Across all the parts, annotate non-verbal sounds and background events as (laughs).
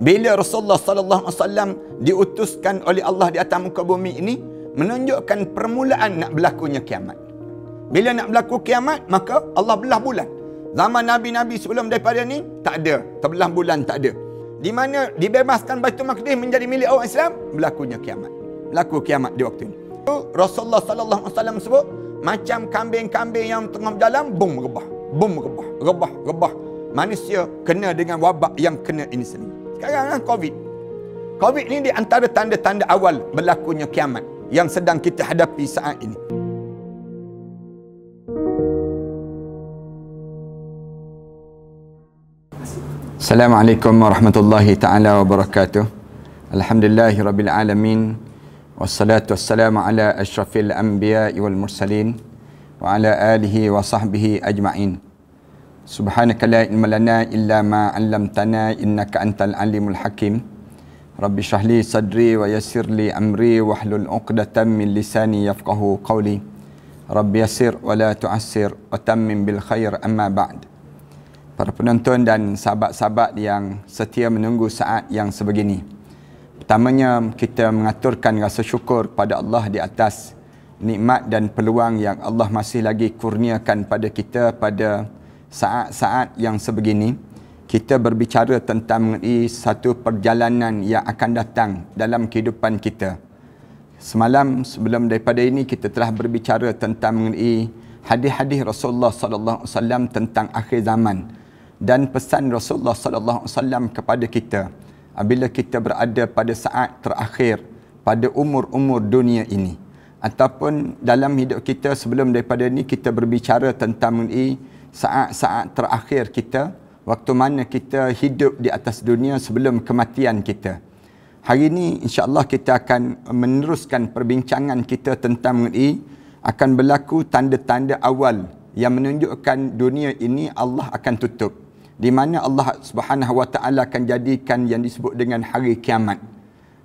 Bila Rasulullah sallallahu alaihi wasallam diutuskan oleh Allah di atas muka bumi ini menunjukkan permulaan nak berlakunya kiamat. Bila nak berlaku kiamat, maka Allah belah bulan. Zaman nabi-nabi sebelum daripada ni tak ada, terbelah bulan tak ada. Di mana dibebaskan Baitul Maqdis menjadi milik orang Islam, berlakunya kiamat. Berlaku kiamat di waktu ini. Rasulullah sallallahu alaihi wasallam sebut macam kambing-kambing yang tengah berjalan bum rebah, bum rebah, rebah, rebah. Manusia kena dengan wabak yang kena ini sendiri sekarang lah COVID. COVID ni di antara tanda-tanda awal berlakunya kiamat yang sedang kita hadapi saat ini. Assalamualaikum warahmatullahi taala wabarakatuh. Alhamdulillahi rabbil alamin. Wassalatu wassalamu ala asyrafil anbiya wal mursalin wa ala alihi wa sahbihi ajma'in. Subhanaka la ilma lana illa ma 'allamtana innaka antal alimul hakim. Rabbi shrahli sadri wa yassir li amri wahlul 'uqdatam min lisani yafqahu qawli. Rabbi yassir wa la tu'assir wa tammim bil khair amma ba'd. Para penonton dan sahabat-sahabat yang setia menunggu saat yang sebegini. Pertamanya kita mengaturkan rasa syukur kepada Allah di atas nikmat dan peluang yang Allah masih lagi kurniakan pada kita pada saat-saat yang sebegini kita berbicara tentang mengenai satu perjalanan yang akan datang dalam kehidupan kita. Semalam sebelum daripada ini kita telah berbicara tentang mengenai hadis-hadis Rasulullah sallallahu alaihi wasallam tentang akhir zaman dan pesan Rasulullah sallallahu alaihi wasallam kepada kita apabila kita berada pada saat terakhir pada umur-umur dunia ini ataupun dalam hidup kita sebelum daripada ini kita berbicara tentang mengenai saat-saat terakhir kita, waktu mana kita hidup di atas dunia sebelum kematian kita. Hari ini insya-Allah kita akan meneruskan perbincangan kita tentang mengenai akan berlaku tanda-tanda awal yang menunjukkan dunia ini Allah akan tutup. Di mana Allah Subhanahu Wa Taala akan jadikan yang disebut dengan hari kiamat.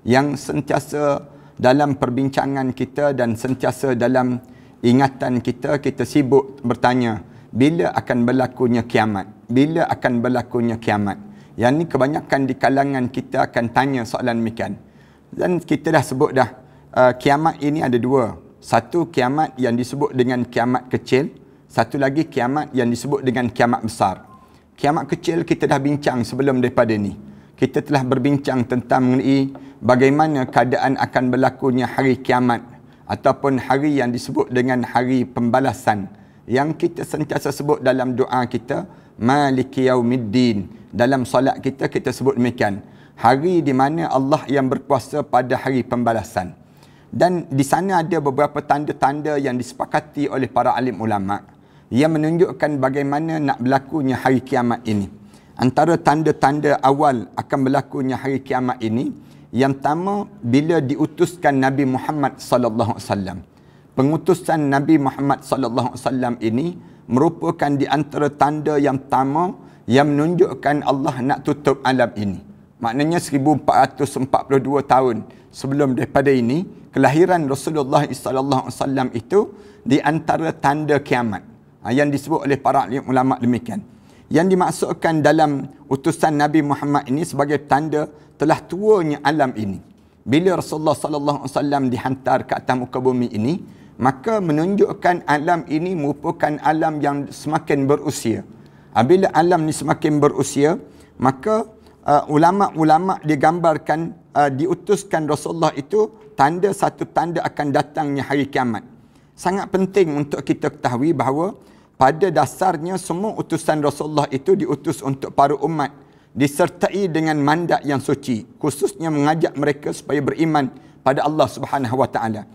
Yang sentiasa dalam perbincangan kita dan sentiasa dalam ingatan kita kita sibuk bertanya bila akan berlakunya kiamat bila akan berlakunya kiamat yang ni kebanyakan di kalangan kita akan tanya soalan demikian dan kita dah sebut dah uh, kiamat ini ada dua satu kiamat yang disebut dengan kiamat kecil satu lagi kiamat yang disebut dengan kiamat besar kiamat kecil kita dah bincang sebelum daripada ni kita telah berbincang tentang mengenai bagaimana keadaan akan berlakunya hari kiamat ataupun hari yang disebut dengan hari pembalasan yang kita sentiasa sebut dalam doa kita maliki yaumiddin dalam solat kita kita sebut demikian hari di mana Allah yang berkuasa pada hari pembalasan dan di sana ada beberapa tanda-tanda yang disepakati oleh para alim ulama yang menunjukkan bagaimana nak berlakunya hari kiamat ini antara tanda-tanda awal akan berlakunya hari kiamat ini yang pertama bila diutuskan Nabi Muhammad sallallahu alaihi wasallam pengutusan Nabi Muhammad sallallahu alaihi wasallam ini merupakan di antara tanda yang pertama yang menunjukkan Allah nak tutup alam ini. Maknanya 1442 tahun sebelum daripada ini, kelahiran Rasulullah sallallahu alaihi wasallam itu di antara tanda kiamat. Ha, yang disebut oleh para ulama demikian. Yang dimaksudkan dalam utusan Nabi Muhammad ini sebagai tanda telah tuanya alam ini. Bila Rasulullah sallallahu alaihi wasallam dihantar ke atas muka bumi ini, maka menunjukkan alam ini merupakan alam yang semakin berusia. Bila alam ini semakin berusia, maka uh, ulama-ulama digambarkan uh, diutuskan Rasulullah itu tanda satu tanda akan datangnya hari kiamat. Sangat penting untuk kita ketahui bahawa pada dasarnya semua utusan Rasulullah itu diutus untuk para umat disertai dengan mandat yang suci khususnya mengajak mereka supaya beriman pada Allah Subhanahu wa taala.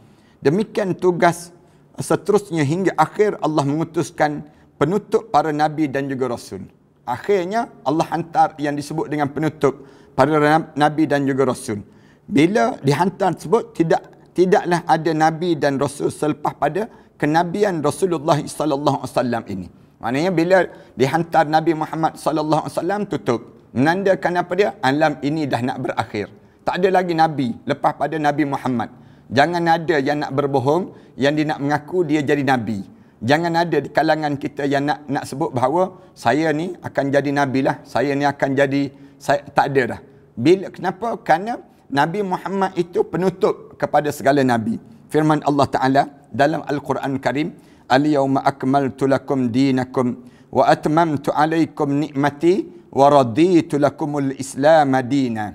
Demikian tugas seterusnya hingga akhir Allah mengutuskan penutup para nabi dan juga rasul. Akhirnya Allah hantar yang disebut dengan penutup para nabi dan juga rasul. Bila dihantar sebut tidak tidaklah ada nabi dan rasul selepas pada kenabian Rasulullah sallallahu alaihi wasallam ini. Maknanya bila dihantar Nabi Muhammad sallallahu alaihi wasallam tutup menandakan apa dia alam ini dah nak berakhir. Tak ada lagi nabi lepas pada Nabi Muhammad. Jangan ada yang nak berbohong yang dia nak mengaku dia jadi nabi. Jangan ada di kalangan kita yang nak nak sebut bahawa saya ni akan jadi nabi lah. Saya ni akan jadi saya, tak ada dah. Bila kenapa? Karena Nabi Muhammad itu penutup kepada segala nabi. Firman Allah Taala dalam Al-Quran Karim, "Al yawma akmaltu lakum dinakum wa atmamtu alaikum ni'mati wa raditu lakumul Islam madina."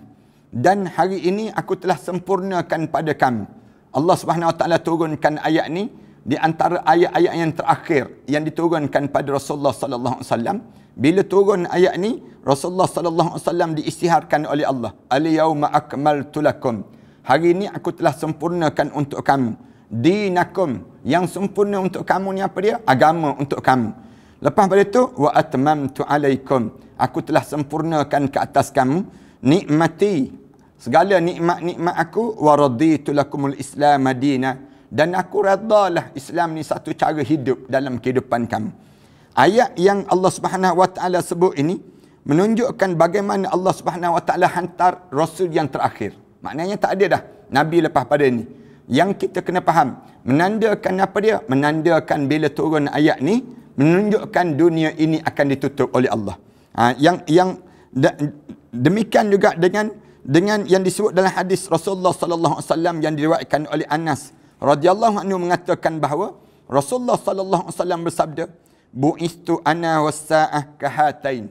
Dan hari ini aku telah sempurnakan pada kamu Allah Subhanahu Wa Taala turunkan ayat ni di antara ayat-ayat yang terakhir yang diturunkan pada Rasulullah sallallahu alaihi wasallam bila turun ayat ni Rasulullah sallallahu alaihi wasallam diisytiharkan oleh Allah al yauma akmal lakum hari ini aku telah sempurnakan untuk kamu dinakum yang sempurna untuk kamu ni apa dia agama untuk kamu lepas pada tu wa atmamtu alaikum aku telah sempurnakan ke atas kamu nikmati segala nikmat-nikmat aku waraditu lakumul islam madina dan aku redalah Islam ni satu cara hidup dalam kehidupan kamu. Ayat yang Allah Subhanahu Wa Taala sebut ini menunjukkan bagaimana Allah Subhanahu Wa Taala hantar rasul yang terakhir. Maknanya tak ada dah nabi lepas pada ini. Yang kita kena faham menandakan apa dia? Menandakan bila turun ayat ni menunjukkan dunia ini akan ditutup oleh Allah. Ha, yang yang demikian juga dengan dengan yang disebut dalam hadis Rasulullah sallallahu alaihi wasallam yang diriwayatkan oleh Anas radhiyallahu anhu mengatakan bahawa Rasulullah sallallahu alaihi wasallam bersabda buistu ana wasa'ah kahatain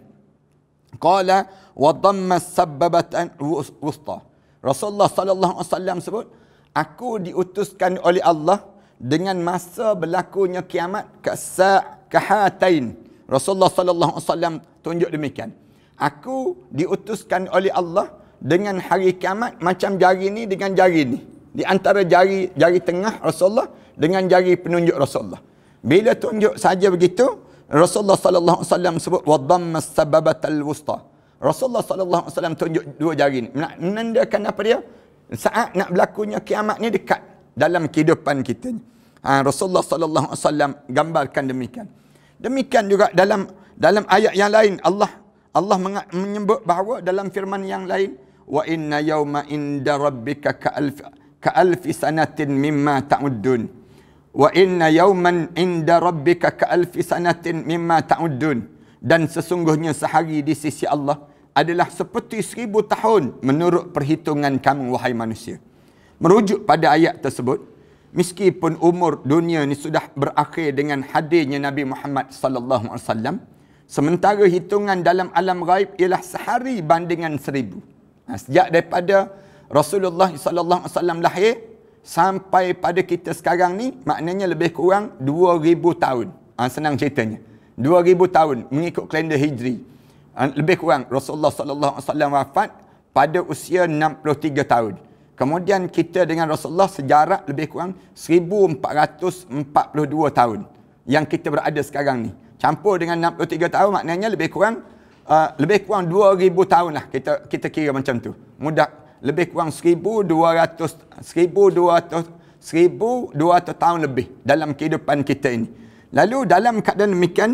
qala wa dhamma sababatan wusta Rasulullah sallallahu alaihi wasallam sebut aku diutuskan oleh Allah dengan masa berlakunya kiamat kasa' kahatain Rasulullah sallallahu alaihi wasallam tunjuk demikian aku diutuskan oleh Allah dengan hari kiamat macam jari ni dengan jari ni. Di antara jari jari tengah Rasulullah dengan jari penunjuk Rasulullah. Bila tunjuk saja begitu, Rasulullah sallallahu alaihi wasallam sebut wa sababatal wusta. Rasulullah sallallahu alaihi wasallam tunjuk dua jari ni. Menandakan apa dia? Saat nak berlakunya kiamat ni dekat dalam kehidupan kita. Ha, Rasulullah sallallahu alaihi wasallam gambarkan demikian. Demikian juga dalam dalam ayat yang lain Allah Allah menyebut bahawa dalam firman yang lain wa inna yawma inda rabbika ka'alf ka'alf sanatin mimma ta'uddun wa inna yawman inda rabbika ka'alf sanatin mimma taudun. dan sesungguhnya sehari di sisi Allah adalah seperti seribu tahun menurut perhitungan kamu wahai manusia merujuk pada ayat tersebut meskipun umur dunia ni sudah berakhir dengan hadirnya Nabi Muhammad sallallahu alaihi wasallam sementara hitungan dalam alam gaib ialah sehari bandingan seribu Ha, sejak daripada Rasulullah SAW lahir sampai pada kita sekarang ni, maknanya lebih kurang 2,000 tahun. Ha, senang ceritanya. 2,000 tahun mengikut kalender Hijri. Ha, lebih kurang Rasulullah SAW wafat pada usia 63 tahun. Kemudian kita dengan Rasulullah sejarak lebih kurang 1,442 tahun yang kita berada sekarang ni. Campur dengan 63 tahun maknanya lebih kurang 2,000 uh, lebih kurang 2000 tahun lah kita kita kira macam tu. Mudah lebih kurang 1200 1200 1200 tahun lebih dalam kehidupan kita ini. Lalu dalam keadaan demikian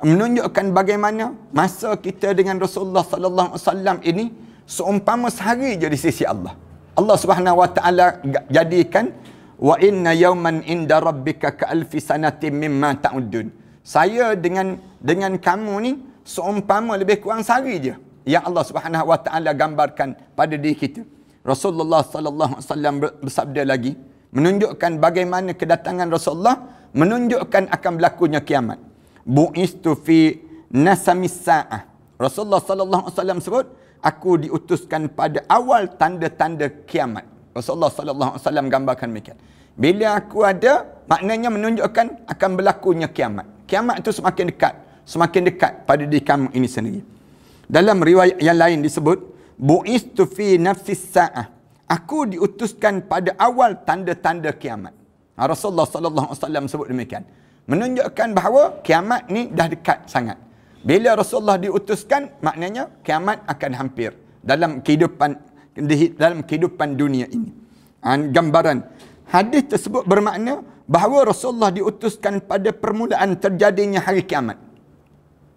menunjukkan bagaimana masa kita dengan Rasulullah sallallahu alaihi wasallam ini seumpama sehari je di sisi Allah. Allah Subhanahu wa taala jadikan wa inna yawman inda rabbika ka alfi sanatin mimma ta'udun. Saya dengan dengan kamu ni seumpama lebih kurang sehari je yang Allah Subhanahu Wa Taala gambarkan pada diri kita. Rasulullah sallallahu alaihi wasallam bersabda lagi menunjukkan bagaimana kedatangan Rasulullah menunjukkan akan berlakunya kiamat. Bu'istu fi nasamis sa'ah. Rasulullah sallallahu alaihi wasallam sebut aku diutuskan pada awal tanda-tanda kiamat. Rasulullah sallallahu alaihi wasallam gambarkan macam. Bila aku ada maknanya menunjukkan akan berlakunya kiamat. Kiamat itu semakin dekat semakin dekat pada diri kamu ini sendiri. Dalam riwayat yang lain disebut, Bu'istu fi nafsis sa'ah. Aku diutuskan pada awal tanda-tanda kiamat. Ha, Rasulullah saw sebut demikian. Menunjukkan bahawa kiamat ni dah dekat sangat. Bila Rasulullah diutuskan, maknanya kiamat akan hampir dalam kehidupan dalam kehidupan dunia ini. Ha, gambaran hadis tersebut bermakna bahawa Rasulullah diutuskan pada permulaan terjadinya hari kiamat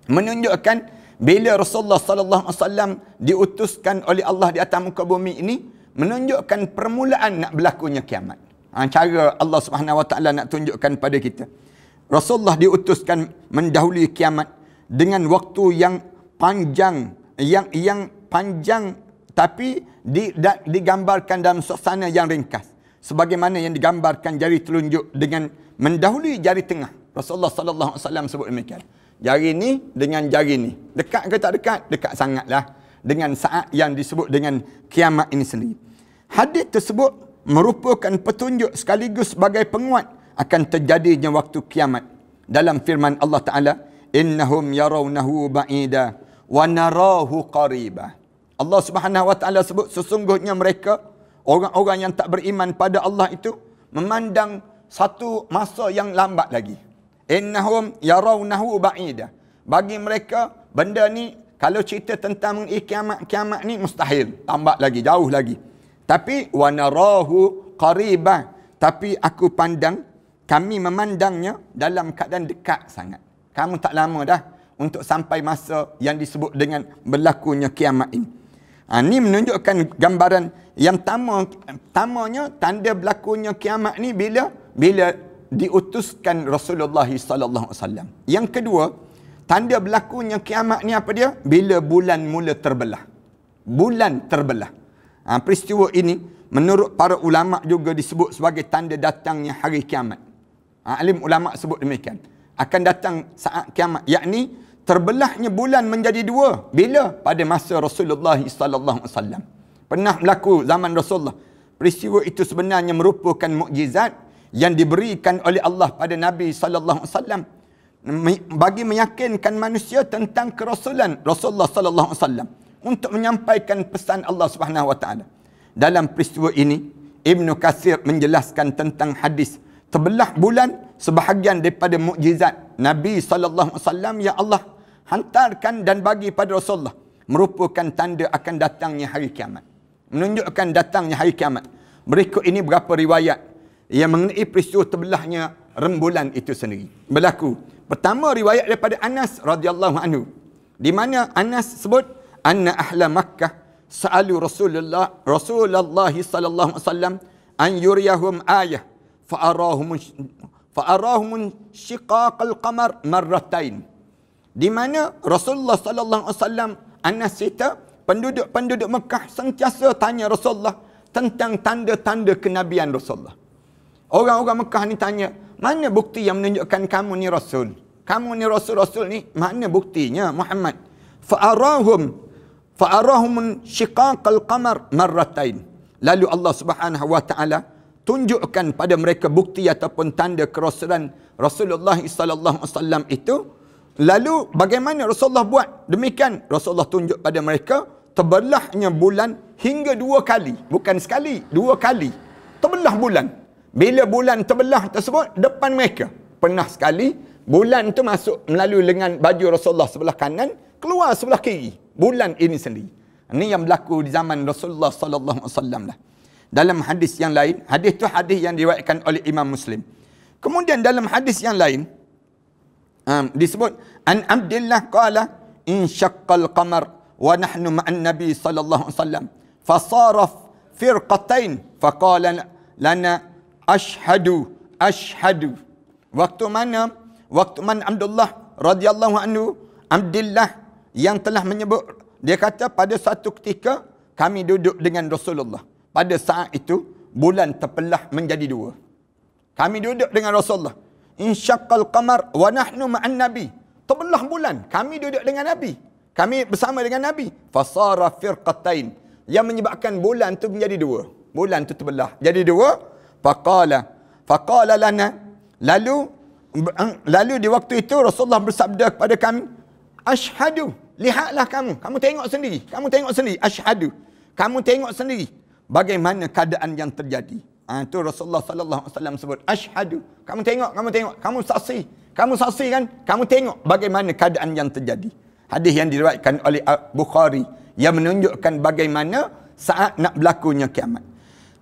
menunjukkan bila Rasulullah sallallahu alaihi wasallam diutuskan oleh Allah di atas muka bumi ini menunjukkan permulaan nak berlakunya kiamat. Ha, cara Allah Subhanahu wa taala nak tunjukkan pada kita. Rasulullah diutuskan mendahului kiamat dengan waktu yang panjang yang yang panjang tapi di, da, digambarkan dalam suasana yang ringkas sebagaimana yang digambarkan jari telunjuk dengan mendahului jari tengah. Rasulullah sallallahu alaihi wasallam sebut demikian. Jari ni dengan jari ni. Dekat ke tak dekat? Dekat sangatlah. Dengan saat yang disebut dengan kiamat ini sendiri. Hadis tersebut merupakan petunjuk sekaligus sebagai penguat akan terjadinya waktu kiamat. Dalam firman Allah Ta'ala, Innahum yarawnahu ba'ida wa narahu qariba. Allah Subhanahu Wa Ta'ala sebut sesungguhnya mereka, orang-orang yang tak beriman pada Allah itu, memandang satu masa yang lambat lagi innahum yarawnahu ba'ida bagi mereka benda ni kalau cerita tentang mengenai kiamat kiamat ni mustahil tambah lagi jauh lagi tapi wa narahu qariban tapi aku pandang kami memandangnya dalam keadaan dekat sangat kamu tak lama dah untuk sampai masa yang disebut dengan berlakunya kiamat ini. Ha, ini menunjukkan gambaran yang tamanya tanda berlakunya kiamat ni bila bila diutuskan Rasulullah SAW. Yang kedua, tanda berlakunya kiamat ni apa dia? Bila bulan mula terbelah. Bulan terbelah. Ha, peristiwa ini menurut para ulama juga disebut sebagai tanda datangnya hari kiamat. Ha, alim ulama sebut demikian. Akan datang saat kiamat, yakni terbelahnya bulan menjadi dua. Bila? Pada masa Rasulullah SAW. Pernah berlaku zaman Rasulullah. Peristiwa itu sebenarnya merupakan mukjizat yang diberikan oleh Allah pada Nabi sallallahu alaihi wasallam bagi meyakinkan manusia tentang kerasulan Rasulullah sallallahu alaihi wasallam untuk menyampaikan pesan Allah Subhanahu wa taala. Dalam peristiwa ini, Ibnu Katsir menjelaskan tentang hadis terbelah bulan sebahagian daripada mukjizat Nabi sallallahu alaihi wasallam yang Allah hantarkan dan bagi pada Rasulullah merupakan tanda akan datangnya hari kiamat. Menunjukkan datangnya hari kiamat. Berikut ini beberapa riwayat yang mengenai peristiwa terbelahnya rembulan itu sendiri. Berlaku. Pertama riwayat daripada Anas radhiyallahu anhu. Di mana Anas sebut anna ahla Makkah sa'alu Rasulullah Rasulullah sallallahu alaihi wasallam an yuriyahum ayah fa arahum fa arahum shiqaq al-qamar marratain. Di mana Rasulullah sallallahu alaihi wasallam Anas cerita penduduk-penduduk Mekah sentiasa tanya Rasulullah tentang tanda-tanda kenabian Rasulullah. Orang-orang Mekah ni tanya, mana bukti yang menunjukkan kamu ni Rasul? Kamu ni Rasul-Rasul ni, mana buktinya Muhammad? Fa'arahum, fa'arahum shiqaq al-qamar marratain. Lalu Allah subhanahu wa ta'ala tunjukkan pada mereka bukti ataupun tanda kerasulan Rasulullah sallallahu alaihi wasallam itu. Lalu bagaimana Rasulullah buat? Demikian Rasulullah tunjuk pada mereka terbelahnya bulan hingga dua kali. Bukan sekali, dua kali. Terbelah bulan. Bila bulan terbelah tersebut depan mereka. Pernah sekali bulan itu masuk melalui lengan baju Rasulullah sebelah kanan, keluar sebelah kiri. Bulan ini sendiri. Ini yang berlaku di zaman Rasulullah sallallahu alaihi wasallam lah. Dalam hadis yang lain, hadis tu hadis yang diriwayatkan oleh Imam Muslim. Kemudian dalam hadis yang lain um, disebut An Abdullah qala in syaqqal qamar wa nahnu ma'an nabi sallallahu alaihi wasallam fa sarf firqatain fa lana ashadu ashadu waktu mana waktu mana Abdullah radhiyallahu anhu Abdullah yang telah menyebut dia kata pada satu ketika kami duduk dengan Rasulullah pada saat itu bulan terpelah menjadi dua kami duduk dengan Rasulullah insyaqal qamar wa nahnu ma'an nabi terbelah bulan kami duduk dengan nabi kami bersama dengan nabi fasara firqatain yang menyebabkan bulan tu menjadi dua bulan tu terbelah jadi dua faqala faqala lana lalu lalu di waktu itu Rasulullah bersabda kepada kami ashhadu lihatlah kamu kamu tengok sendiri kamu tengok sendiri ashhadu kamu tengok sendiri bagaimana keadaan yang terjadi ha, itu Rasulullah sallallahu alaihi wasallam sebut ashhadu kamu tengok kamu tengok kamu saksi kamu saksi kan kamu tengok bagaimana keadaan yang terjadi hadis yang diriwayatkan oleh Bukhari yang menunjukkan bagaimana saat nak berlakunya kiamat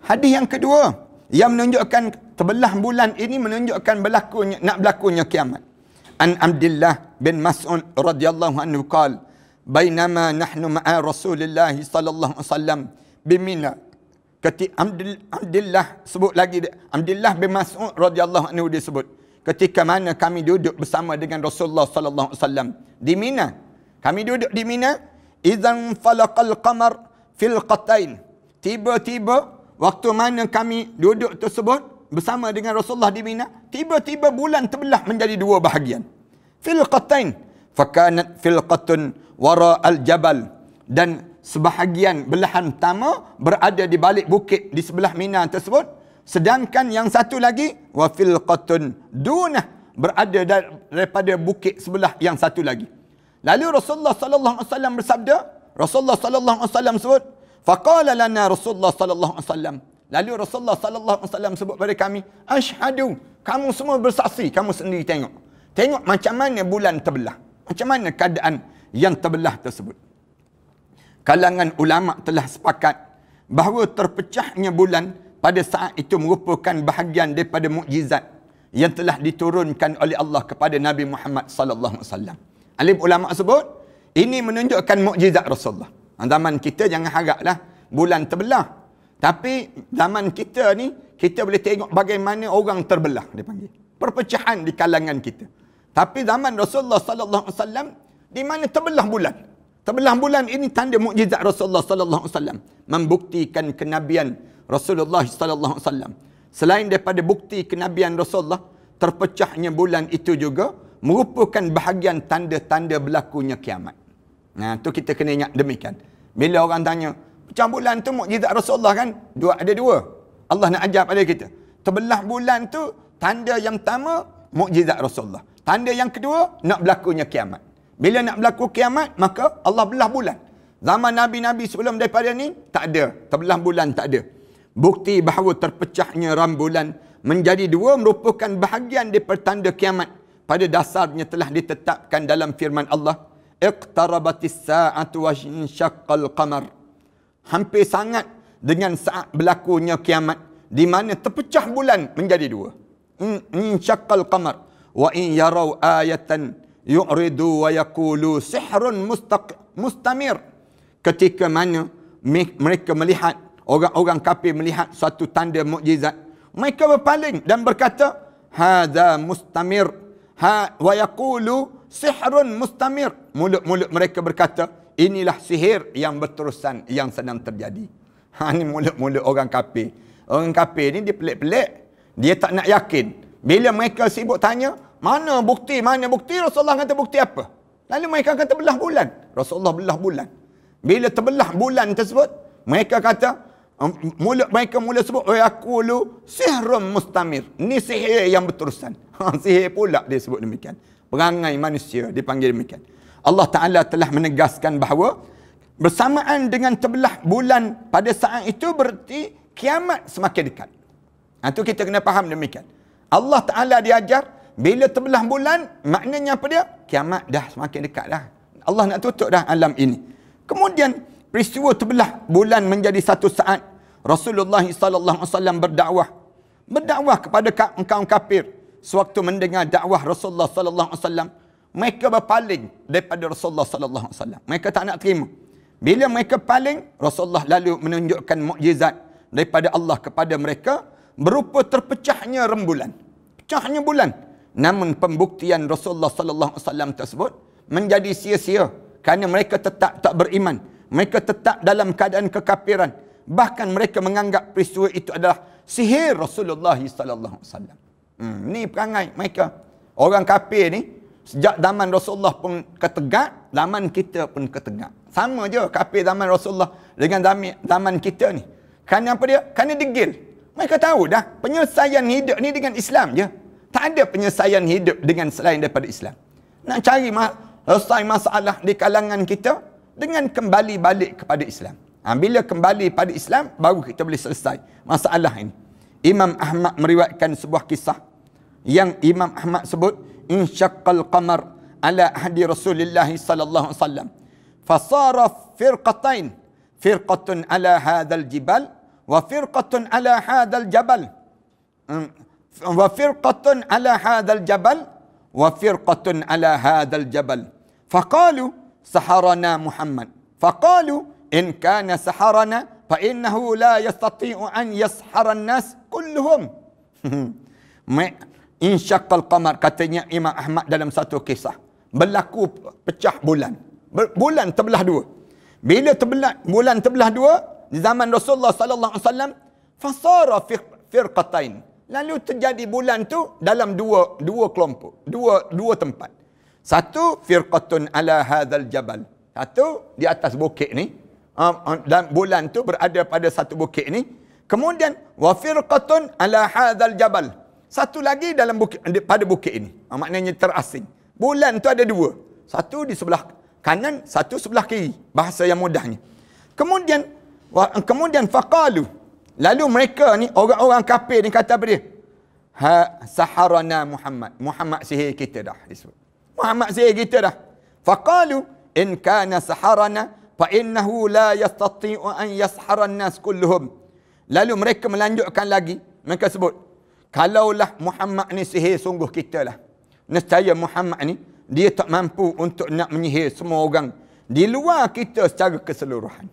hadis yang kedua yang menunjukkan terbelah bulan ini menunjukkan berlakunya nak berlakunya kiamat. An Abdullah bin Mas'ud radhiyallahu anhu qal bainama nahnu ma'a Rasulillah sallallahu alaihi wasallam bi Mina. Ketika Abdul sebut lagi Abdullah bin Mas'ud radhiyallahu anhu dia sebut ketika mana kami duduk bersama dengan Rasulullah sallallahu alaihi wasallam di Mina. Kami duduk di Mina idzan falaqal qamar fil qatain. Tiba-tiba Waktu mana kami duduk tersebut bersama dengan Rasulullah di Mina, tiba-tiba bulan terbelah menjadi dua bahagian. Filqatain, fakanat filqatun wara al-jabal dan sebahagian belahan pertama berada di balik bukit di sebelah Mina tersebut, sedangkan yang satu lagi wafilqatun dunah berada daripada bukit sebelah yang satu lagi. Lalu Rasulullah sallallahu alaihi wasallam bersabda, Rasulullah sallallahu alaihi wasallam sebut, Faqala lana Rasulullah sallallahu alaihi wasallam. Lalu Rasulullah sallallahu alaihi wasallam sebut kepada kami, "Ashhadu, kamu semua bersaksi, kamu sendiri tengok. Tengok macam mana bulan terbelah. Macam mana keadaan yang terbelah tersebut." Kalangan ulama telah sepakat bahawa terpecahnya bulan pada saat itu merupakan bahagian daripada mukjizat yang telah diturunkan oleh Allah kepada Nabi Muhammad sallallahu alaihi wasallam. Alim ulama sebut ini menunjukkan mukjizat Rasulullah. Zaman kita jangan haraplah bulan terbelah. Tapi zaman kita ni, kita boleh tengok bagaimana orang terbelah, dia panggil. Perpecahan di kalangan kita. Tapi zaman Rasulullah Sallallahu SAW, di mana terbelah bulan. Terbelah bulan ini tanda mukjizat Rasulullah Sallallahu SAW. Membuktikan kenabian Rasulullah Sallallahu SAW. Selain daripada bukti kenabian Rasulullah, terpecahnya bulan itu juga merupakan bahagian tanda-tanda berlakunya kiamat. Nah, ha, tu kita kena ingat demikian. Bila orang tanya, pecah bulan tu mukjizat Rasulullah kan? Dua ada dua. Allah nak ajar pada kita. Terbelah bulan tu tanda yang pertama mukjizat Rasulullah. Tanda yang kedua nak berlakunya kiamat. Bila nak berlaku kiamat, maka Allah belah bulan. Zaman nabi-nabi sebelum daripada ni tak ada. Terbelah bulan tak ada. Bukti bahawa terpecahnya rambulan menjadi dua merupakan bahagian daripada tanda kiamat pada dasarnya telah ditetapkan dalam firman Allah iqtarabat as-sa'atu wa qamar. Hampir sangat dengan saat berlakunya kiamat di mana terpecah bulan menjadi dua. In syaqqal qamar wa in yaraw ayatan yu'ridu wa mustamir. Ketika mana mereka melihat orang-orang kafir melihat suatu tanda mukjizat, mereka berpaling dan berkata, hadza mustamir ha wa yaqulu sihrun mustamir mulut-mulut mereka berkata inilah sihir yang berterusan yang sedang terjadi ha ni mulut-mulut orang kafir orang kafir ni dia pelik-pelik dia tak nak yakin bila mereka sibuk tanya mana bukti mana bukti Rasulullah kata bukti apa lalu mereka kata belah bulan Rasulullah belah bulan bila terbelah bulan tersebut mereka kata mula, mereka mula sebut oi aku lu mustamir ni sihir yang berterusan (laughs) ha, sihir pula dia sebut demikian perangai manusia dipanggil demikian Allah Ta'ala telah menegaskan bahawa bersamaan dengan terbelah bulan pada saat itu berarti kiamat semakin dekat. Itu ha, kita kena faham demikian. Allah Ta'ala diajar bila terbelah bulan maknanya apa dia? Kiamat dah semakin dekat lah Allah nak tutup dah alam ini. Kemudian peristiwa terbelah bulan menjadi satu saat Rasulullah sallallahu alaihi wasallam berdakwah berdakwah kepada kaum kafir sewaktu mendengar dakwah Rasulullah sallallahu alaihi wasallam mereka berpaling daripada Rasulullah sallallahu alaihi wasallam mereka tak nak terima bila mereka paling Rasulullah lalu menunjukkan mukjizat daripada Allah kepada mereka berupa terpecahnya rembulan pecahnya bulan namun pembuktian Rasulullah sallallahu alaihi wasallam tersebut menjadi sia-sia kerana mereka tetap tak beriman mereka tetap dalam keadaan kekafiran Bahkan mereka menganggap peristiwa itu adalah sihir Rasulullah sallallahu hmm, alaihi wasallam. Hmm, ni perangai mereka. Orang kafir ni sejak zaman Rasulullah pun ketegak, zaman kita pun ketegak. Sama je kafir zaman Rasulullah dengan zaman kita ni. Kan apa dia? Kan degil. Mereka tahu dah penyelesaian hidup ni dengan Islam je. Tak ada penyelesaian hidup dengan selain daripada Islam. Nak cari masalah di kalangan kita dengan kembali balik kepada Islam. Ha, bila kembali pada Islam, baru kita boleh selesai masalah ini. Imam Ahmad meriwayatkan sebuah kisah yang Imam Ahmad sebut insyaqqal qamar ala hadi Rasulullah sallallahu alaihi wasallam fa sara firqatain firqatun ala hadzal jibal wa firqatun ala hadzal hmm, jabal wa firqatun ala hadzal jabal wa firqatun ala hadzal jabal fa qalu saharana Muhammad fa qalu in kana saharana fa innahu la yastati'u an yasharan nas kulluhum (laughs) insyaqal qamar katanya imam ahmad dalam satu kisah berlaku pecah bulan bulan terbelah dua bila terbelah bulan terbelah dua di zaman rasulullah sallallahu alaihi wasallam fasara firqatain lalu terjadi bulan tu dalam dua dua kelompok dua dua tempat satu firqatun ala hadzal jabal satu di atas bukit ni Ah, ah, dan bulan tu berada pada satu bukit ni. Kemudian wa firqatun ala hadzal jabal. Satu lagi dalam bukit pada bukit ini. Ah, maknanya terasing. Bulan tu ada dua. Satu di sebelah kanan, satu sebelah kiri. Bahasa yang mudahnya. Kemudian kemudian faqalu. Lalu mereka ni orang-orang kafir ni kata apa dia? Ha saharana Muhammad. Muhammad sihir kita dah disebut. Muhammad sihir kita dah. Faqalu in kana saharana فإنه لا يستطيع أن يسحر الناس كلهم lalu mereka melanjutkan lagi mereka sebut kalaulah Muhammad ni sihir sungguh kita lah nescaya Muhammad ni dia tak mampu untuk nak menyihir semua orang di luar kita secara keseluruhan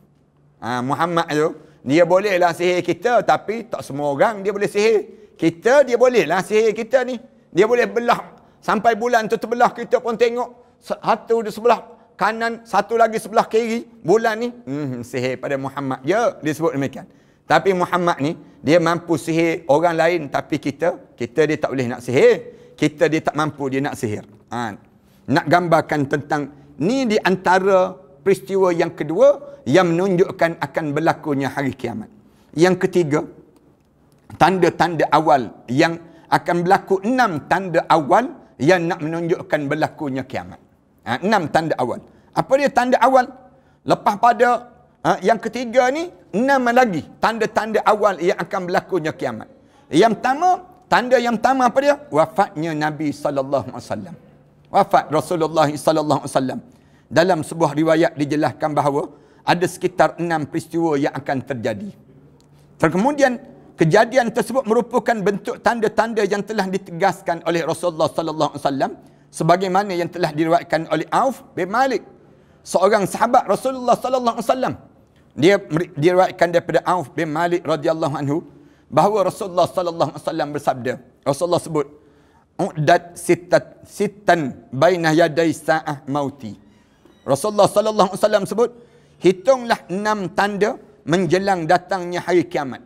ha, Muhammad tu dia bolehlah sihir kita tapi tak semua orang dia boleh sihir kita dia bolehlah sihir kita ni dia boleh belah sampai bulan tu terbelah kita pun tengok satu di sebelah kanan, satu lagi sebelah kiri, bulan ni, hmm, sihir pada Muhammad. Ya, dia sebut demikian. Tapi Muhammad ni, dia mampu sihir orang lain, tapi kita, kita dia tak boleh nak sihir. Kita dia tak mampu dia nak sihir. Ha. Nak gambarkan tentang, ni di antara peristiwa yang kedua, yang menunjukkan akan berlakunya hari kiamat. Yang ketiga, tanda-tanda awal yang akan berlaku enam tanda awal yang nak menunjukkan berlakunya kiamat. Ha, enam tanda awal. Apa dia tanda awal? Lepas pada ha, yang ketiga ni, enam lagi tanda-tanda awal yang akan berlakunya kiamat. Yang pertama, tanda yang pertama apa dia? Wafatnya Nabi SAW. Wafat Rasulullah SAW. Dalam sebuah riwayat dijelaskan bahawa ada sekitar enam peristiwa yang akan terjadi. Terkemudian, kejadian tersebut merupakan bentuk tanda-tanda yang telah ditegaskan oleh Rasulullah SAW. Rasulullah SAW sebagaimana yang telah diriwayatkan oleh Auf bin Malik seorang sahabat Rasulullah sallallahu alaihi wasallam dia diriwayatkan daripada Auf bin Malik radhiyallahu anhu bahawa Rasulullah sallallahu alaihi wasallam bersabda Rasulullah sebut udat sittat sitan baina yaday sa'ah mauti Rasulullah sallallahu alaihi wasallam sebut hitunglah enam tanda menjelang datangnya hari kiamat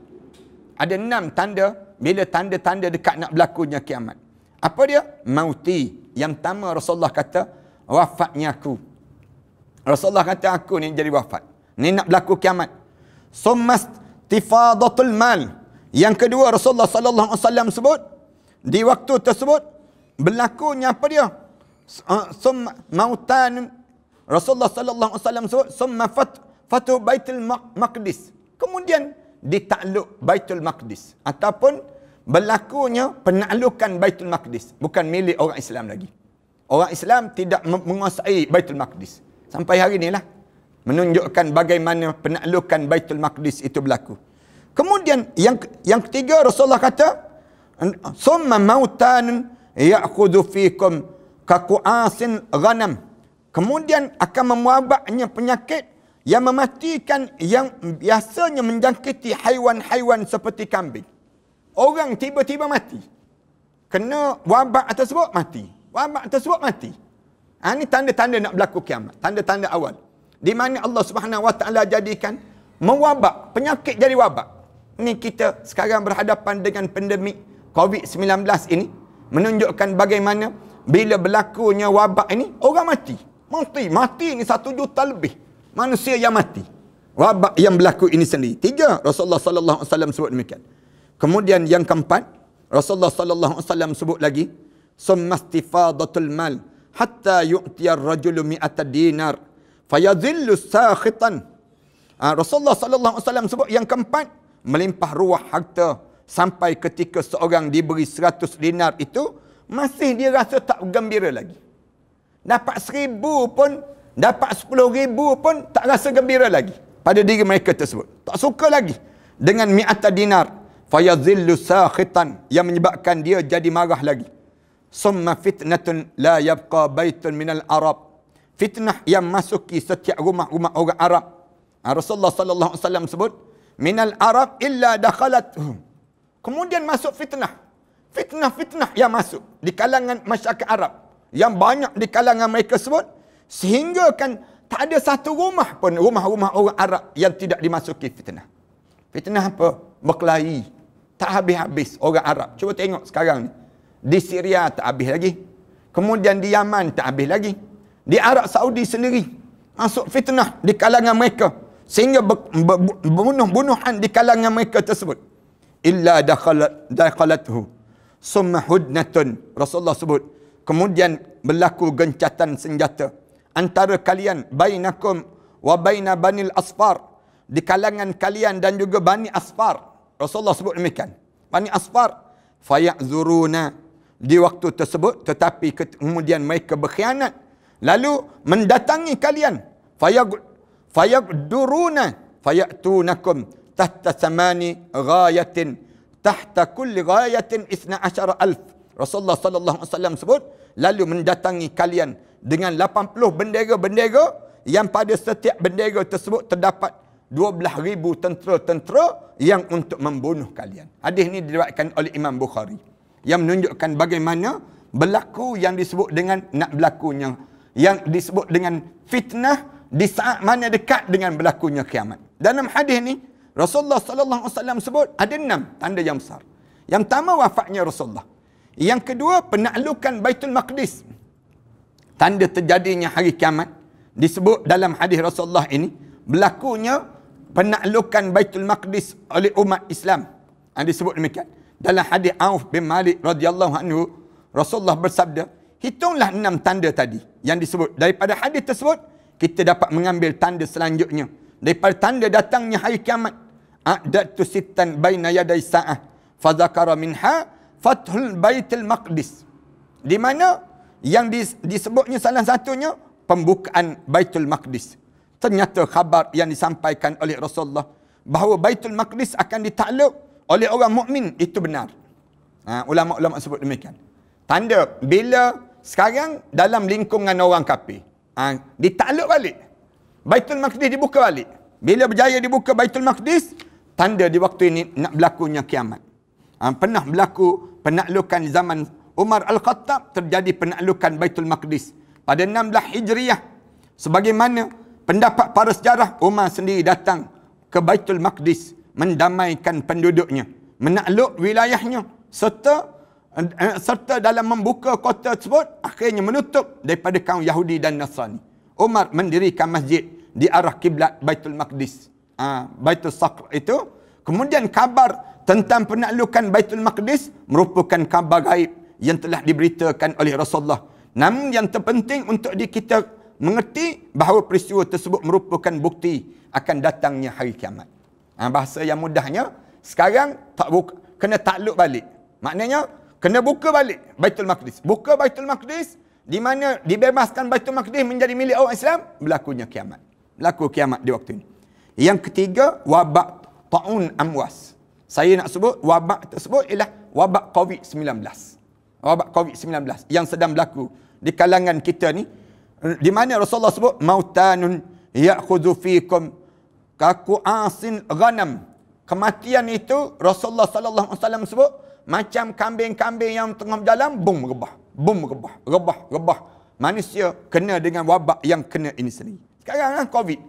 ada enam tanda bila tanda-tanda dekat nak berlakunya kiamat apa dia mauti yang pertama Rasulullah kata, wafatnya aku. Rasulullah kata aku ni jadi wafat. Ni nak berlaku kiamat. Summas tifadatul mal. Yang kedua Rasulullah sallallahu alaihi wasallam sebut di waktu tersebut berlakunya apa dia? Uh, summa mautan Rasulullah sallallahu alaihi wasallam sebut summa fat fatu baitul maqdis. Kemudian ditakluk Baitul Maqdis ataupun berlakunya penaklukan Baitul Maqdis bukan milik orang Islam lagi. Orang Islam tidak menguasai Baitul Maqdis. Sampai hari inilah menunjukkan bagaimana penaklukan Baitul Maqdis itu berlaku. Kemudian yang yang ketiga Rasulullah kata summa mautan ya'khudhu fikum kaqasin ghanam. Kemudian akan memuabaknya penyakit yang mematikan yang biasanya menjangkiti haiwan-haiwan seperti kambing. Orang tiba-tiba mati. Kena wabak sebab mati. Wabak sebab mati. Ha, ini tanda-tanda nak berlaku kiamat. Tanda-tanda awal. Di mana Allah Subhanahu Wa Taala jadikan mewabak. Penyakit jadi wabak. Ini kita sekarang berhadapan dengan pandemik COVID-19 ini. Menunjukkan bagaimana bila berlakunya wabak ini, orang mati. Mati. Mati ini satu juta lebih. Manusia yang mati. Wabak yang berlaku ini sendiri. Tiga, Rasulullah Sallallahu Alaihi Wasallam sebut demikian. Kemudian yang keempat, Rasulullah sallallahu alaihi wasallam sebut lagi, summastifadatul mal hatta yu'tiya ar-rajulu mi'ata dinar fayadhillu sakhitan. Ha, Rasulullah sallallahu alaihi wasallam sebut yang keempat, melimpah ruah harta sampai ketika seorang diberi 100 dinar itu masih dia rasa tak gembira lagi. Dapat seribu pun, dapat sepuluh ribu pun tak rasa gembira lagi pada diri mereka tersebut. Tak suka lagi dengan mi'ata dinar fayadhillu sakhitan yang menyebabkan dia jadi marah lagi summa fitnatun la yabqa baitun minal arab fitnah yang masuki setiap rumah-rumah orang arab ha, Rasulullah sallallahu alaihi wasallam sebut minal arab illa dakhalat hmm. kemudian masuk fitnah fitnah-fitnah yang masuk di kalangan masyarakat arab yang banyak di kalangan mereka sebut sehingga kan tak ada satu rumah pun rumah-rumah orang arab yang tidak dimasuki fitnah fitnah apa berkelahi tak habis-habis orang Arab. Cuba tengok sekarang ni. Di Syria tak habis lagi. Kemudian di Yaman tak habis lagi. Di Arab Saudi sendiri masuk fitnah di kalangan mereka sehingga bunuh-bunuhan di kalangan mereka tersebut. Illa dakhalat dakhalathu summa hudnatun. Rasulullah sebut kemudian berlaku gencatan senjata antara kalian bainakum wa baina banil asfar di kalangan kalian dan juga bani asfar Rasulullah sebut demikian. Bani Asfar fayazuruna di waktu tersebut tetapi kemudian mereka berkhianat lalu mendatangi kalian fayag fayaduruna fayatunakum tahta samani ghayatin tahta kulli ghayatin 12000 Rasulullah sallallahu alaihi wasallam sebut lalu mendatangi kalian dengan 80 bendera-bendera yang pada setiap bendera tersebut terdapat 12 ribu tentera-tentera yang untuk membunuh kalian. Hadis ini diriwayatkan oleh Imam Bukhari. Yang menunjukkan bagaimana berlaku yang disebut dengan nak berlakunya. Yang disebut dengan fitnah di saat mana dekat dengan berlakunya kiamat. Dalam hadis ini, Rasulullah SAW sebut ada enam tanda yang besar. Yang pertama wafatnya Rasulullah. Yang kedua penaklukan Baitul Maqdis. Tanda terjadinya hari kiamat. Disebut dalam hadis Rasulullah ini. Berlakunya penaklukan Baitul Maqdis oleh umat Islam. Yang disebut demikian. Dalam hadis Auf bin Malik radhiyallahu anhu, Rasulullah bersabda, hitunglah enam tanda tadi yang disebut. Daripada hadis tersebut, kita dapat mengambil tanda selanjutnya. Daripada tanda datangnya hari kiamat. A'datu sittan baina yaday sa'ah. Fazakara minha fathul baitul maqdis. Di mana yang disebutnya salah satunya, pembukaan baitul maqdis. Ternyata khabar yang disampaikan oleh Rasulullah bahawa Baitul Maqdis akan ditakluk oleh orang mukmin itu benar. Ha, ulama-ulama sebut demikian. Tanda bila sekarang dalam lingkungan orang kafir. Ha, ditakluk balik. Baitul Maqdis dibuka balik. Bila berjaya dibuka Baitul Maqdis, tanda di waktu ini nak berlakunya kiamat. Ha, pernah berlaku penaklukan zaman Umar Al-Khattab terjadi penaklukan Baitul Maqdis pada 16 Hijriah sebagaimana pendapat para sejarah Umar sendiri datang ke Baitul Maqdis mendamaikan penduduknya menakluk wilayahnya serta eh, serta dalam membuka kota tersebut akhirnya menutup daripada kaum Yahudi dan Nasrani Umar mendirikan masjid di arah kiblat Baitul Maqdis ha, Baitul Saqr itu kemudian kabar tentang penaklukan Baitul Maqdis merupakan kabar gaib yang telah diberitakan oleh Rasulullah namun yang terpenting untuk di kita mengerti bahawa peristiwa tersebut merupakan bukti akan datangnya hari kiamat. Ha, bahasa yang mudahnya, sekarang tak buka, kena takluk balik. Maknanya, kena buka balik Baitul Maqdis. Buka Baitul Maqdis, di mana dibebaskan Baitul Maqdis menjadi milik orang Islam, berlakunya kiamat. Berlaku kiamat di waktu ini. Yang ketiga, wabak ta'un amwas. Saya nak sebut, wabak tersebut ialah wabak COVID-19. Wabak COVID-19 yang sedang berlaku di kalangan kita ni, di mana Rasulullah sebut mautanun ya'khudhu fikum kaku asin ghanam kematian itu Rasulullah sallallahu alaihi wasallam sebut macam kambing-kambing yang tengah berjalan bum rebah bum rebah rebah rebah manusia kena dengan wabak yang kena ini sendiri sekarang kan covid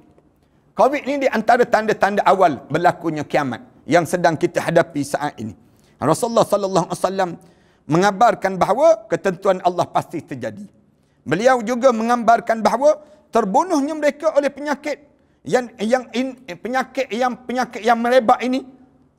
covid ni di antara tanda-tanda awal berlakunya kiamat yang sedang kita hadapi saat ini Rasulullah sallallahu alaihi wasallam mengabarkan bahawa ketentuan Allah pasti terjadi Beliau juga menggambarkan bahawa terbunuhnya mereka oleh penyakit yang yang in, eh, penyakit yang penyakit yang merebak ini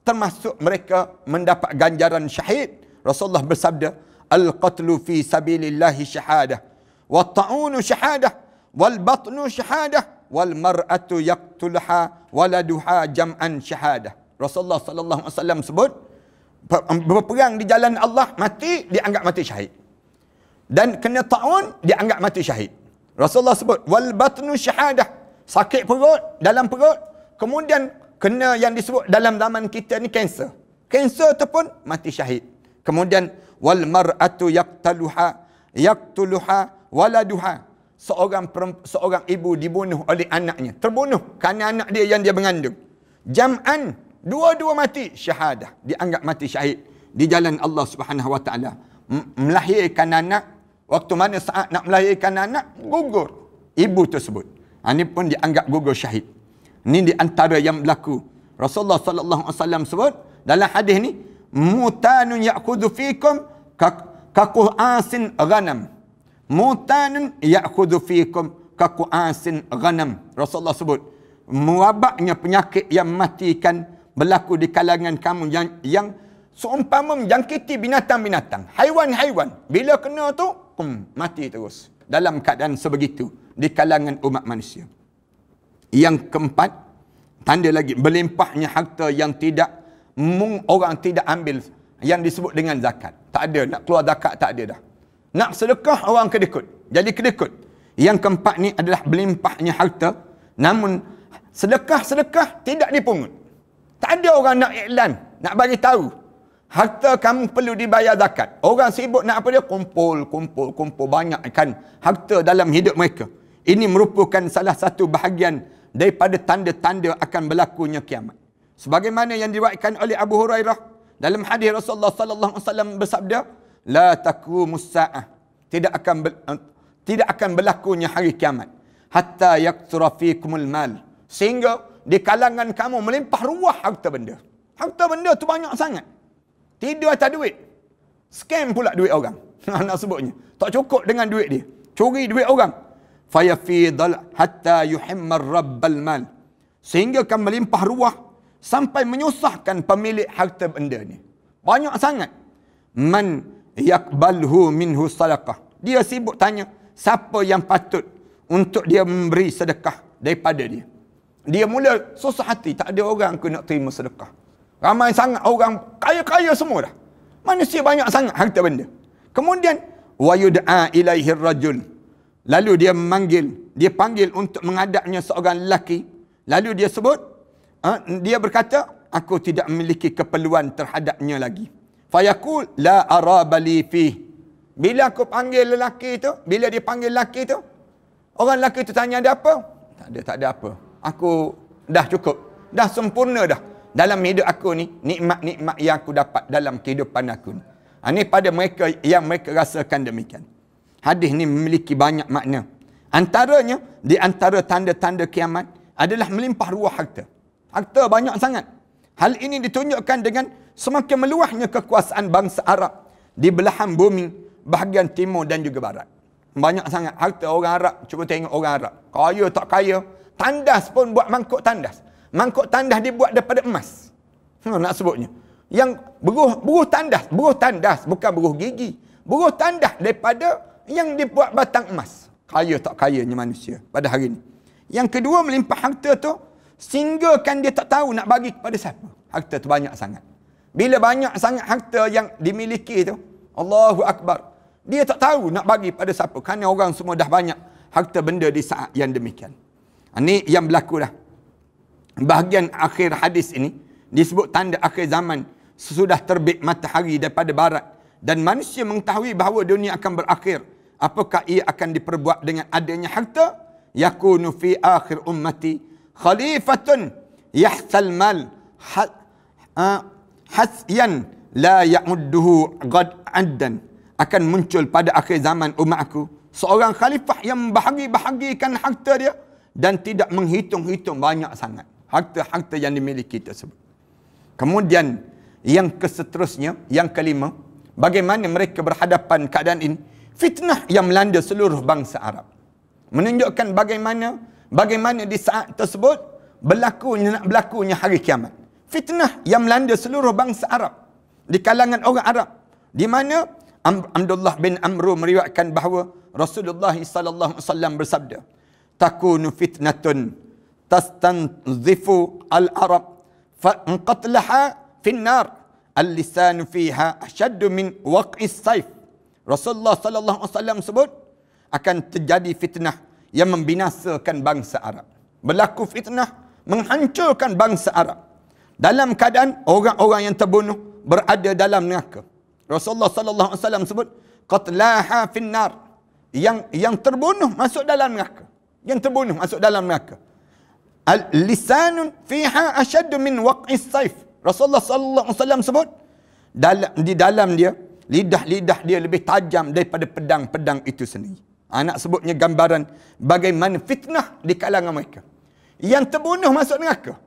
termasuk mereka mendapat ganjaran syahid. Rasulullah bersabda, "Al-qatlu fi sabilillah syahadah, wa ta'unu syahadah, wal batnu syahadah, wal mar'atu yaqtulha waladuha jam'an syahadah." Rasulullah sallallahu alaihi wasallam sebut berperang di jalan Allah mati dianggap mati syahid dan kena ta'un dianggap mati syahid Rasulullah sebut wal batnu syahadah sakit perut dalam perut kemudian kena yang disebut dalam zaman kita ni kanser kanser tu pun mati syahid kemudian wal mar'atu yaqtaluha yaqtuluha waladuha seorang seorang ibu dibunuh oleh anaknya terbunuh kerana anak dia yang dia mengandung jam'an dua-dua mati syahadah dianggap mati syahid di jalan Allah Subhanahu wa taala melahirkan anak Waktu mana saat nak melahirkan anak, gugur ibu tersebut. Ini ha, pun dianggap gugur syahid. Ini di antara yang berlaku. Rasulullah sallallahu alaihi wasallam sebut dalam hadis ni mutanun ya'khudhu fikum ka qu'asin ghanam. Mutanun ya'khudhu fikum ka qu'asin ghanam. Rasulullah sebut muabaknya penyakit yang matikan berlaku di kalangan kamu yang yang seumpama menjangkiti binatang-binatang, haiwan-haiwan, bila kena tu, hmm, mati terus. Dalam keadaan sebegitu, di kalangan umat manusia. Yang keempat, tanda lagi, melimpahnya harta yang tidak, orang tidak ambil, yang disebut dengan zakat. Tak ada, nak keluar zakat tak ada dah. Nak sedekah, orang kedekut. Jadi kedekut. Yang keempat ni adalah melimpahnya harta, namun sedekah-sedekah tidak dipungut. Tak ada orang nak iklan, nak bagi tahu Harta kamu perlu dibayar zakat. Orang sibuk nak apa dia? Kumpul, kumpul, kumpul. banyak Banyakkan harta dalam hidup mereka. Ini merupakan salah satu bahagian daripada tanda-tanda akan berlakunya kiamat. Sebagaimana yang diriwayatkan oleh Abu Hurairah dalam hadis Rasulullah sallallahu alaihi wasallam bersabda, la taqumu saah. Tidak akan ber, eh, tidak akan berlakunya hari kiamat hatta yaktura fikumul mal. Sehingga di kalangan kamu melimpah ruah harta benda. Harta benda tu banyak sangat. Tidur atas duit. Scam pula duit orang. (laughs) Nak sebutnya. Tak cukup dengan duit dia. Curi duit orang. Fayafidhal hatta yuhimmar rabbal mal. Sehingga akan melimpah ruah sampai menyusahkan pemilik harta benda ni. Banyak sangat. Man yakbalhu minhu sadaqah. Dia sibuk tanya siapa yang patut untuk dia memberi sedekah daripada dia. Dia mula susah hati. Tak ada orang aku nak terima sedekah. Ramai sangat orang kaya-kaya semua dah. Manusia banyak sangat harta benda. Kemudian wa yud'a ilaihi rajul. Lalu dia memanggil, dia panggil untuk menghadapnya seorang lelaki. Lalu dia sebut, ah, dia berkata, aku tidak memiliki keperluan terhadapnya lagi. Fayaqul la arabali fi. Bila aku panggil lelaki itu, bila dia panggil lelaki itu, orang lelaki itu tanya dia apa? Tak ada, tak ada apa. Aku dah cukup. Dah sempurna dah dalam hidup aku ni nikmat-nikmat yang aku dapat dalam kehidupan aku ni. Ha, ini pada mereka yang mereka rasakan demikian. Hadis ni memiliki banyak makna. Antaranya di antara tanda-tanda kiamat adalah melimpah ruah harta. Harta banyak sangat. Hal ini ditunjukkan dengan semakin meluahnya kekuasaan bangsa Arab di belahan bumi bahagian timur dan juga barat. Banyak sangat harta orang Arab. Cuba tengok orang Arab. Kaya tak kaya. Tandas pun buat mangkuk tandas mangkuk tandas dibuat daripada emas. Hmm, nak sebutnya. Yang beruh, beruh tandas, beruh tandas bukan beruh gigi. Beruh tandas daripada yang dibuat batang emas. Kaya tak kayanya manusia pada hari ini. Yang kedua melimpah harta tu singgahkan dia tak tahu nak bagi kepada siapa. Harta tu banyak sangat. Bila banyak sangat harta yang dimiliki tu, Allahu Akbar. Dia tak tahu nak bagi pada siapa. Kerana orang semua dah banyak harta benda di saat yang demikian. Ini ha, yang berlaku dah bahagian akhir hadis ini disebut tanda akhir zaman sesudah terbit matahari daripada barat dan manusia mengetahui bahawa dunia akan berakhir apakah ia akan diperbuat dengan adanya harta yakunu fi akhir ummati khalifatun yahsal mal ha, ha, hasyan la ya'udduhu qad addan akan muncul pada akhir zaman umatku seorang khalifah yang bahagi-bahagikan harta dia dan tidak menghitung-hitung banyak sangat harta-harta yang dimiliki tersebut. Kemudian yang keseterusnya, yang kelima, bagaimana mereka berhadapan keadaan ini? Fitnah yang melanda seluruh bangsa Arab. Menunjukkan bagaimana bagaimana di saat tersebut berlakunya nak berlakunya hari kiamat. Fitnah yang melanda seluruh bangsa Arab di kalangan orang Arab di mana Abdullah bin Amru meriwayatkan bahawa Rasulullah sallallahu alaihi wasallam bersabda takunu fitnatun تستنزف العرب فانقتلها في النار اللسان فيها أشد من وقع السيف رسول الله صلى الله عليه وسلم sebut akan terjadi fitnah yang membinasakan bangsa Arab berlaku fitnah menghancurkan bangsa Arab dalam keadaan orang-orang yang terbunuh berada dalam neraka Rasulullah sallallahu alaihi wasallam sebut qatlaha finnar yang yang terbunuh masuk dalam neraka yang terbunuh masuk dalam neraka lisanun fiha ashaddu min waqi's saif. Rasulullah sallallahu alaihi wasallam sebut dalam di dalam dia lidah-lidah dia lebih tajam daripada pedang-pedang itu sendiri. Anak ha, sebutnya gambaran bagaimana fitnah di kalangan mereka. Yang terbunuh masuk neraka.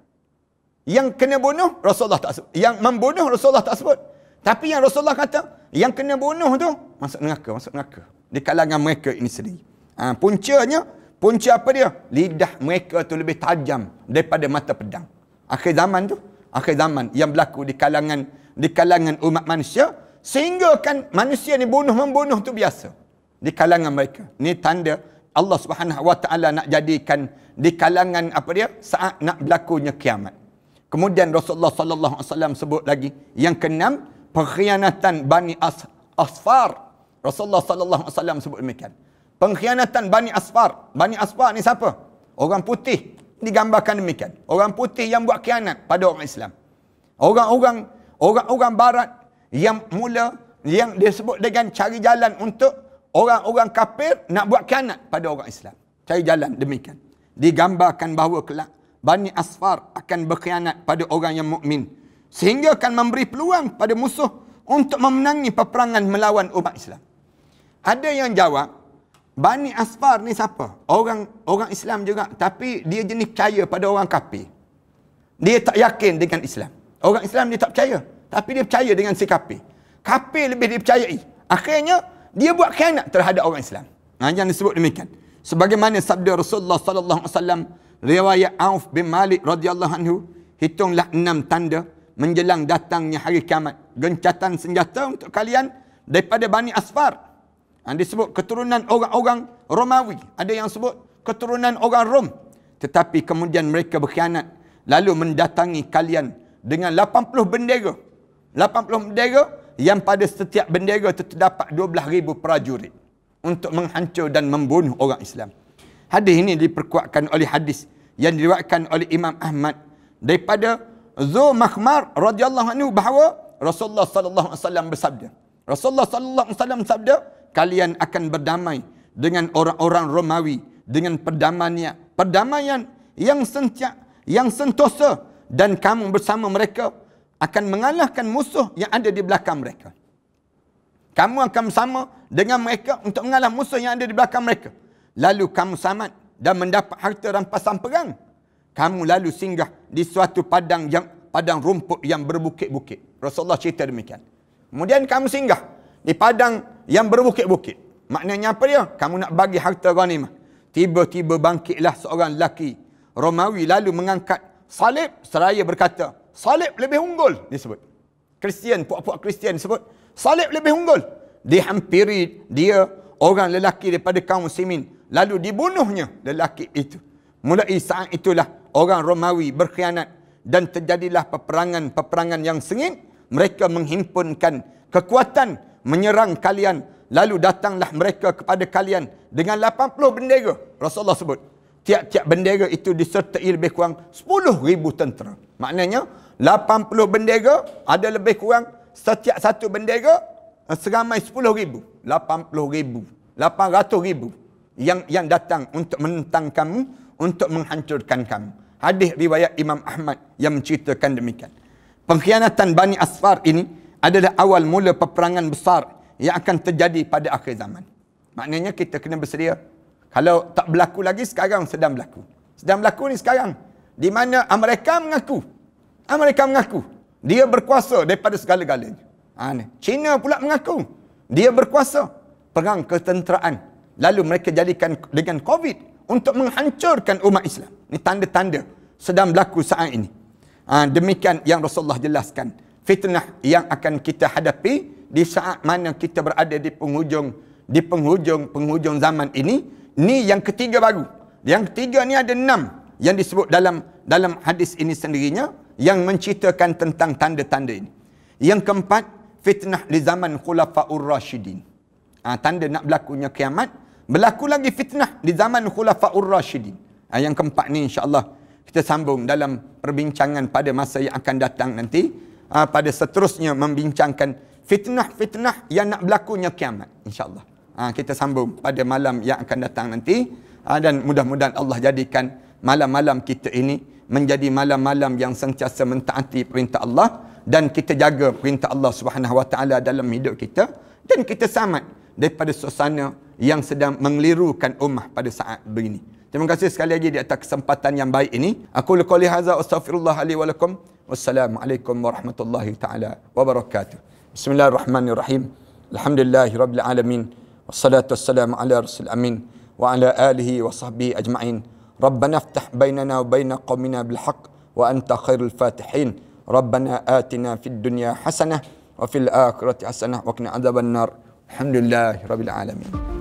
Yang kena bunuh Rasulullah tak sebut. Yang membunuh Rasulullah tak sebut. Tapi yang Rasulullah kata yang kena bunuh tu masuk neraka, masuk neraka di kalangan mereka ini sendiri. Ha, puncanya Punca apa dia? Lidah mereka tu lebih tajam daripada mata pedang. Akhir zaman tu, akhir zaman yang berlaku di kalangan di kalangan umat manusia sehingga kan manusia ni bunuh membunuh tu biasa di kalangan mereka. Ni tanda Allah Subhanahu Wa Taala nak jadikan di kalangan apa dia? Saat nak berlakunya kiamat. Kemudian Rasulullah sallallahu alaihi wasallam sebut lagi yang keenam pengkhianatan Bani As Asfar. Rasulullah sallallahu alaihi wasallam sebut demikian pengkhianatan Bani Asfar. Bani Asfar ni siapa? Orang putih digambarkan demikian. Orang putih yang buat khianat pada orang Islam. Orang-orang orang-orang barat yang mula yang disebut dengan cari jalan untuk orang-orang kafir nak buat khianat pada orang Islam. Cari jalan demikian. Digambarkan bahawa kelak Bani Asfar akan berkhianat pada orang yang mukmin sehingga akan memberi peluang pada musuh untuk memenangi peperangan melawan umat Islam. Ada yang jawab Bani Asfar ni siapa? Orang orang Islam juga tapi dia jenis percaya pada orang kafir. Dia tak yakin dengan Islam. Orang Islam dia tak percaya. Tapi dia percaya dengan si kafir. Kafir lebih percayai. Akhirnya dia buat khianat terhadap orang Islam. Nah, yang disebut demikian. Sebagaimana sabda Rasulullah sallallahu alaihi wasallam riwayat Auf bin Malik radhiyallahu anhu, hitunglah enam tanda menjelang datangnya hari kiamat. Gencatan senjata untuk kalian daripada Bani Asfar yang sebut keturunan orang-orang Romawi. Ada yang sebut keturunan orang Rom. Tetapi kemudian mereka berkhianat. Lalu mendatangi kalian dengan 80 bendera. 80 bendera yang pada setiap bendera terdapat ribu prajurit. Untuk menghancur dan membunuh orang Islam. Hadis ini diperkuatkan oleh hadis yang diriwayatkan oleh Imam Ahmad daripada Zu Makhmar radhiyallahu anhu bahawa Rasulullah sallallahu alaihi wasallam bersabda. Rasulullah sallallahu alaihi wasallam bersabda, kalian akan berdamai dengan orang-orang Romawi dengan perdamaiannya perdamaian yang sentia yang sentosa dan kamu bersama mereka akan mengalahkan musuh yang ada di belakang mereka kamu akan bersama dengan mereka untuk mengalah musuh yang ada di belakang mereka lalu kamu selamat dan mendapat harta rampasan perang kamu lalu singgah di suatu padang yang padang rumput yang berbukit-bukit Rasulullah cerita demikian kemudian kamu singgah di padang yang berbukit-bukit. Maknanya apa dia? Kamu nak bagi harta ghanimah. Tiba-tiba bangkitlah seorang lelaki Romawi lalu mengangkat salib seraya berkata, salib lebih unggul disebut. Kristian, puak-puak Kristian disebut, salib lebih unggul. Dihampiri dia orang lelaki daripada kaum muslimin lalu dibunuhnya lelaki itu. Mulai saat itulah orang Romawi berkhianat dan terjadilah peperangan-peperangan yang sengit. Mereka menghimpunkan kekuatan menyerang kalian lalu datanglah mereka kepada kalian dengan 80 bendera Rasulullah sebut tiap-tiap bendera itu disertai lebih kurang 10,000 tentera maknanya 80 bendera ada lebih kurang setiap satu bendera eh, seramai 10,000 80,000 800,000 yang yang datang untuk menentang kamu untuk menghancurkan kamu hadis riwayat Imam Ahmad yang menceritakan demikian pengkhianatan Bani Asfar ini adalah awal mula peperangan besar yang akan terjadi pada akhir zaman. Maknanya kita kena bersedia. Kalau tak berlaku lagi, sekarang sedang berlaku. Sedang berlaku ni sekarang. Di mana Amerika mengaku. Amerika mengaku. Dia berkuasa daripada segala-galanya. Ha, China pula mengaku. Dia berkuasa. Perang ketenteraan. Lalu mereka jadikan dengan COVID untuk menghancurkan umat Islam. Ini tanda-tanda sedang berlaku saat ini. Ha, demikian yang Rasulullah jelaskan fitnah yang akan kita hadapi di saat mana kita berada di penghujung di penghujung penghujung zaman ini ni yang ketiga baru yang ketiga ni ada enam yang disebut dalam dalam hadis ini sendirinya yang menceritakan tentang tanda-tanda ini yang keempat fitnah di zaman khulafaur rasyidin ha, ah, tanda nak berlakunya kiamat berlaku lagi fitnah di zaman khulafaur rasyidin ha, ah, yang keempat ni insyaallah kita sambung dalam perbincangan pada masa yang akan datang nanti uh, pada seterusnya membincangkan fitnah-fitnah yang nak berlakunya kiamat insyaallah uh, kita sambung pada malam yang akan datang nanti uh, dan mudah-mudahan Allah jadikan malam-malam kita ini menjadi malam-malam yang sentiasa mentaati perintah Allah dan kita jaga perintah Allah Subhanahu Wa Taala dalam hidup kita dan kita selamat daripada suasana yang sedang mengelirukan ummah pada saat begini. Terima kasih sekali lagi di atas kesempatan yang baik ini. Aku lukali haza astaghfirullah li wa Wassalamualaikum warahmatullahi taala wabarakatuh. Bismillahirrahmanirrahim. Alhamdulillahi rabbil alamin. Wassalatu wassalamu ala rasul amin wa ala alihi wa sahbihi ajma'in. ربنا افتح بيننا وبين قومنا بالحق وأنت خير الفاتحين ربنا آتنا في الدنيا حسنة وفي الآخرة حسنة وقنا عذاب النار الحمد لله رب العالمين